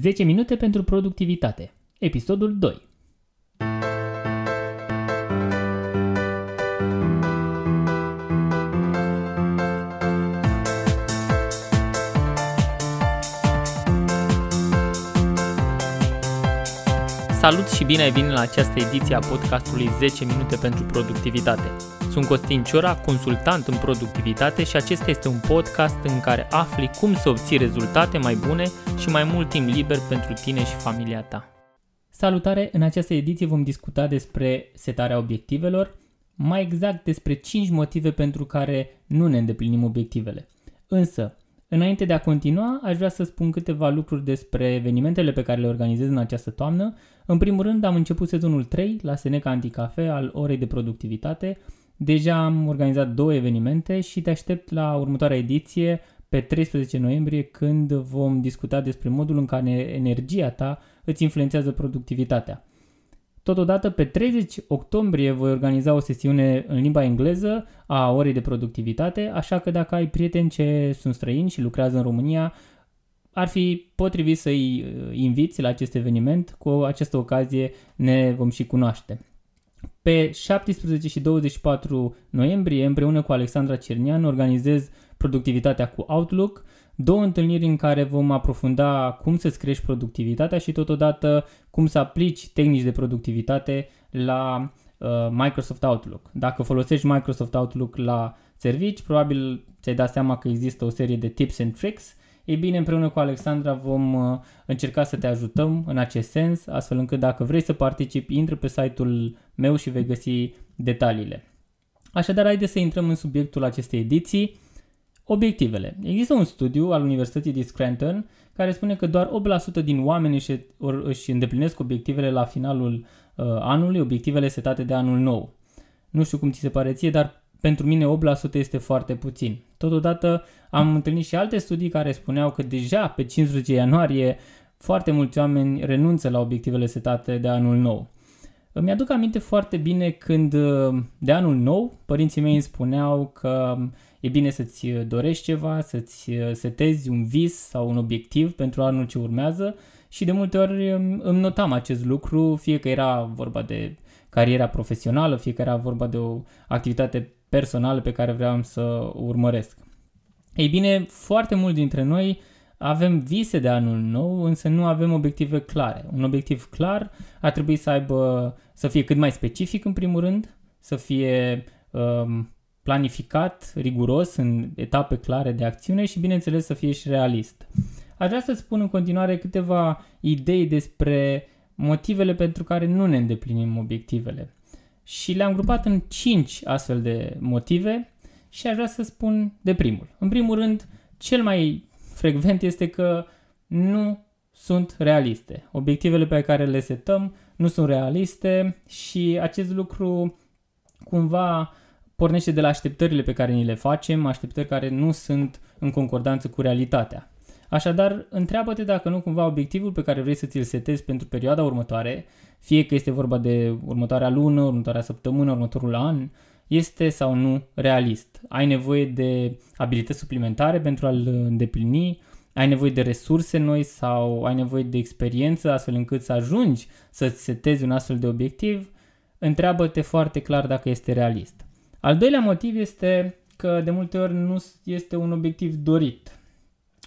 10 minute pentru productivitate. Episodul 2. Salut și bine ai venit la această ediție a podcastului 10 minute pentru productivitate. Sunt Costin Ciora, consultant în productivitate și acesta este un podcast în care afli cum să obții rezultate mai bune și mai mult timp liber pentru tine și familia ta. Salutare! În această ediție vom discuta despre setarea obiectivelor, mai exact despre 5 motive pentru care nu ne îndeplinim obiectivele. Însă, Înainte de a continua, aș vrea să spun câteva lucruri despre evenimentele pe care le organizez în această toamnă. În primul rând, am început sezonul 3 la Seneca Anticafe al orei de productivitate, Deja am organizat două evenimente și te aștept la următoarea ediție pe 13 noiembrie când vom discuta despre modul în care energia ta îți influențează productivitatea. Totodată, pe 30 octombrie voi organiza o sesiune în limba engleză a orei de productivitate, așa că dacă ai prieteni ce sunt străini și lucrează în România, ar fi potrivit să-i uh, inviți la acest eveniment. Cu această ocazie ne vom și cunoaște. Pe 17 și 24 noiembrie, împreună cu Alexandra Cernian, organizez productivitatea cu Outlook, două întâlniri în care vom aprofunda cum să-ți crești productivitatea și totodată cum să aplici tehnici de productivitate la uh, Microsoft Outlook. Dacă folosești Microsoft Outlook la servici, probabil ți-ai dat seama că există o serie de tips and tricks ei bine, împreună cu Alexandra vom uh, încerca să te ajutăm în acest sens, astfel încât dacă vrei să participi, intră pe site-ul meu și vei găsi detaliile. Așadar, haideți să intrăm în subiectul acestei ediții. Obiectivele. Există un studiu al Universității de Scranton care spune că doar 8% din oameni își, îndeplinesc obiectivele la finalul uh, anului, obiectivele setate de anul nou. Nu știu cum ți se pare ție, dar pentru mine 8% este foarte puțin. Totodată am întâlnit și alte studii care spuneau că deja pe 15 ianuarie foarte mulți oameni renunță la obiectivele setate de anul nou. Îmi aduc aminte foarte bine când de anul nou părinții mei îmi spuneau că e bine să-ți dorești ceva, să-ți setezi un vis sau un obiectiv pentru anul ce urmează și de multe ori îmi notam acest lucru, fie că era vorba de cariera profesională, fie că era vorba de o activitate personale pe care vreau să urmăresc. Ei bine, foarte mulți dintre noi avem vise de anul nou, însă nu avem obiective clare. Un obiectiv clar ar trebui să aibă, să fie cât mai specific în primul rând, să fie um, planificat, riguros, în etape clare de acțiune și, bineînțeles, să fie și realist. Aș vrea să spun în continuare câteva idei despre motivele pentru care nu ne îndeplinim obiectivele și le-am grupat în 5 astfel de motive și aș vrea să spun de primul. În primul rând, cel mai frecvent este că nu sunt realiste. Obiectivele pe care le setăm nu sunt realiste și acest lucru cumva pornește de la așteptările pe care ni le facem, așteptări care nu sunt în concordanță cu realitatea. Așadar, întreabă-te dacă nu cumva obiectivul pe care vrei să ți-l setezi pentru perioada următoare, fie că este vorba de următoarea lună, următoarea săptămână, următorul an, este sau nu realist. Ai nevoie de abilități suplimentare pentru a-l îndeplini, ai nevoie de resurse noi sau ai nevoie de experiență astfel încât să ajungi să-ți setezi un astfel de obiectiv, întreabă-te foarte clar dacă este realist. Al doilea motiv este că de multe ori nu este un obiectiv dorit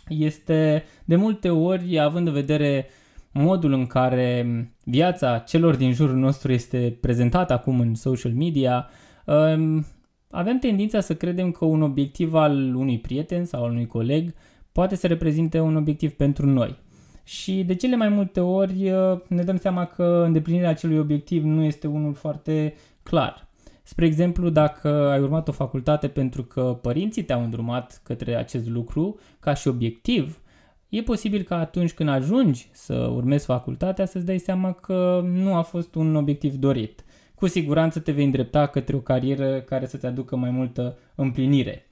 este de multe ori, având în vedere modul în care viața celor din jurul nostru este prezentată acum în social media, um, avem tendința să credem că un obiectiv al unui prieten sau al unui coleg poate să reprezinte un obiectiv pentru noi. Și de cele mai multe ori uh, ne dăm seama că îndeplinirea acelui obiectiv nu este unul foarte clar. Spre exemplu, dacă ai urmat o facultate pentru că părinții te-au îndrumat către acest lucru ca și obiectiv, e posibil că atunci când ajungi să urmezi facultatea să-ți dai seama că nu a fost un obiectiv dorit. Cu siguranță te vei îndrepta către o carieră care să-ți aducă mai multă împlinire.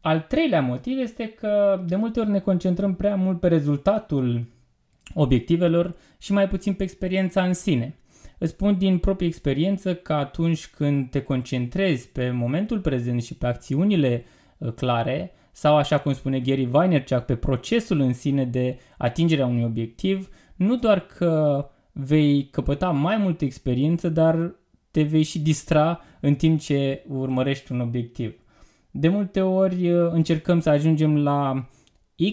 Al treilea motiv este că de multe ori ne concentrăm prea mult pe rezultatul obiectivelor și mai puțin pe experiența în sine – Îți spun din proprie experiență că atunci când te concentrezi pe momentul prezent și pe acțiunile ă, clare, sau așa cum spune Gary Vaynerchuk, pe procesul în sine de atingerea unui obiectiv, nu doar că vei căpăta mai multă experiență, dar te vei și distra în timp ce urmărești un obiectiv. De multe ori ă, încercăm să ajungem la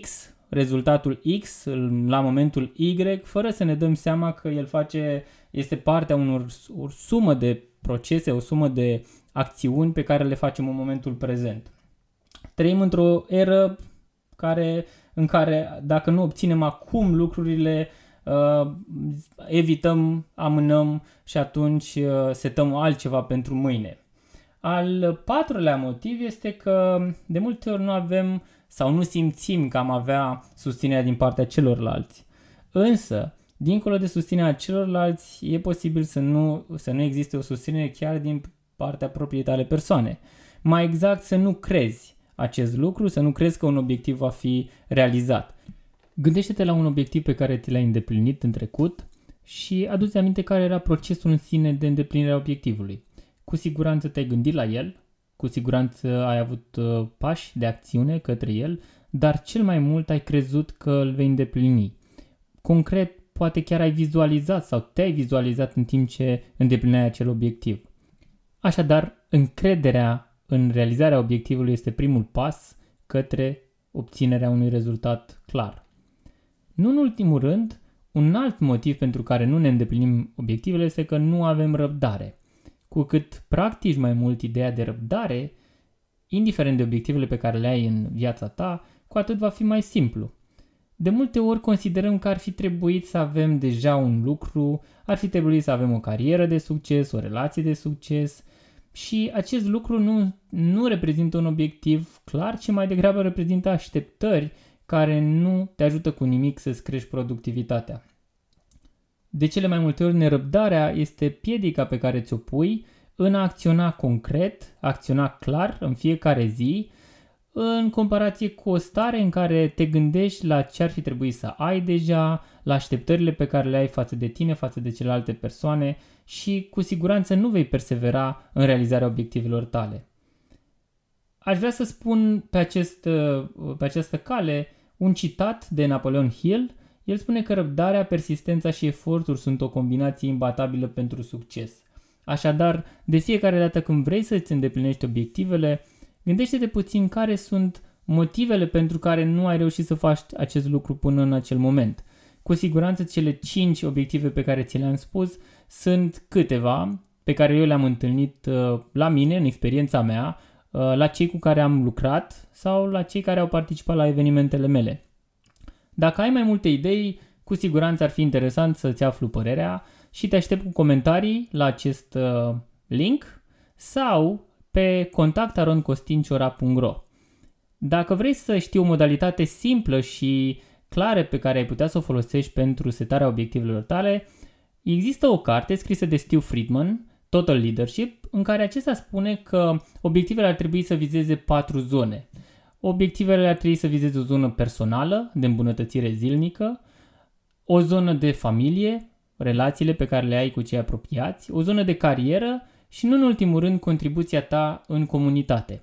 X rezultatul X la momentul Y, fără să ne dăm seama că el face, este partea unor o sumă de procese, o sumă de acțiuni pe care le facem în momentul prezent. Trăim într-o eră care, în care dacă nu obținem acum lucrurile, uh, evităm, amânăm și atunci uh, setăm altceva pentru mâine. Al patrulea motiv este că de multe ori nu avem sau nu simțim că am avea susținerea din partea celorlalți. Însă, dincolo de susținerea celorlalți, e posibil să nu, să nu existe o susținere chiar din partea propriei tale persoane. Mai exact, să nu crezi acest lucru, să nu crezi că un obiectiv va fi realizat. Gândește-te la un obiectiv pe care ți l-ai îndeplinit în trecut și adu-ți aminte care era procesul în sine de îndeplinire a obiectivului. Cu siguranță te-ai gândit la el, cu siguranță ai avut uh, pași de acțiune către el, dar cel mai mult ai crezut că îl vei îndeplini. Concret, poate chiar ai vizualizat sau te-ai vizualizat în timp ce îndeplineai acel obiectiv. Așadar, încrederea în realizarea obiectivului este primul pas către obținerea unui rezultat clar. Nu în ultimul rând, un alt motiv pentru care nu ne îndeplinim obiectivele este că nu avem răbdare. Cu cât practici mai mult ideea de răbdare, indiferent de obiectivele pe care le ai în viața ta, cu atât va fi mai simplu. De multe ori considerăm că ar fi trebuit să avem deja un lucru, ar fi trebuit să avem o carieră de succes, o relație de succes și acest lucru nu, nu reprezintă un obiectiv clar, ci mai degrabă reprezintă așteptări care nu te ajută cu nimic să-ți crești productivitatea. De cele mai multe ori, nerăbdarea este piedica pe care ți-o pui în a acționa concret, acționa clar în fiecare zi, în comparație cu o stare în care te gândești la ce ar fi trebuit să ai deja, la așteptările pe care le ai față de tine, față de celelalte persoane și cu siguranță nu vei persevera în realizarea obiectivelor tale. Aș vrea să spun pe, acest, pe această cale un citat de Napoleon Hill el spune că răbdarea, persistența și efortul sunt o combinație imbatabilă pentru succes. Așadar, de fiecare dată când vrei să îți îndeplinești obiectivele, gândește-te puțin care sunt motivele pentru care nu ai reușit să faci acest lucru până în acel moment. Cu siguranță cele 5 obiective pe care ți le-am spus sunt câteva pe care eu le-am întâlnit uh, la mine, în experiența mea, uh, la cei cu care am lucrat sau la cei care au participat la evenimentele mele. Dacă ai mai multe idei, cu siguranță ar fi interesant să-ți aflu părerea și te aștept cu comentarii la acest uh, link sau pe contactaroncostinciora.ro Dacă vrei să știi o modalitate simplă și clară pe care ai putea să o folosești pentru setarea obiectivelor tale, există o carte scrisă de Steve Friedman, Total Leadership, în care acesta spune că obiectivele ar trebui să vizeze patru zone – Obiectivele ar trebui să vizeze o zonă personală de îmbunătățire zilnică, o zonă de familie, relațiile pe care le ai cu cei apropiați, o zonă de carieră și, nu în ultimul rând, contribuția ta în comunitate.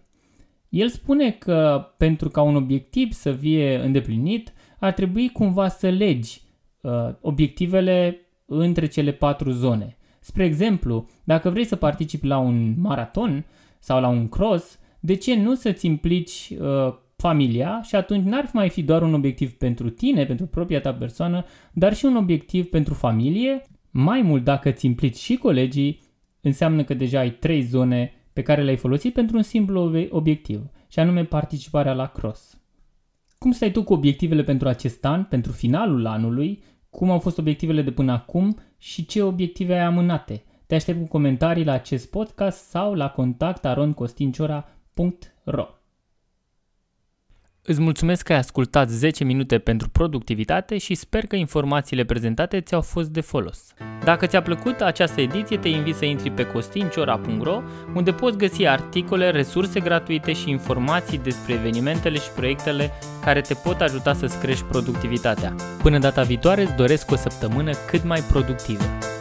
El spune că pentru ca un obiectiv să fie îndeplinit, ar trebui cumva să legi uh, obiectivele între cele patru zone. Spre exemplu, dacă vrei să participi la un maraton sau la un cross, de ce nu să-ți implici uh, familia și atunci n-ar mai fi doar un obiectiv pentru tine, pentru propria ta persoană, dar și un obiectiv pentru familie. Mai mult, dacă îți implici și colegii, înseamnă că deja ai trei zone pe care le-ai folosit pentru un simplu obiectiv, și anume participarea la cross. Cum stai tu cu obiectivele pentru acest an, pentru finalul anului, cum au fost obiectivele de până acum și ce obiective ai amânate? Te aștept cu comentarii la acest podcast sau la contact aroncostinciora.com productivitate.ro Îți mulțumesc că ai ascultat 10 minute pentru productivitate și sper că informațiile prezentate ți-au fost de folos. Dacă ți-a plăcut această ediție, te invit să intri pe costinciora.ro, unde poți găsi articole, resurse gratuite și informații despre evenimentele și proiectele care te pot ajuta să-ți crești productivitatea. Până data viitoare, îți doresc o săptămână cât mai productivă.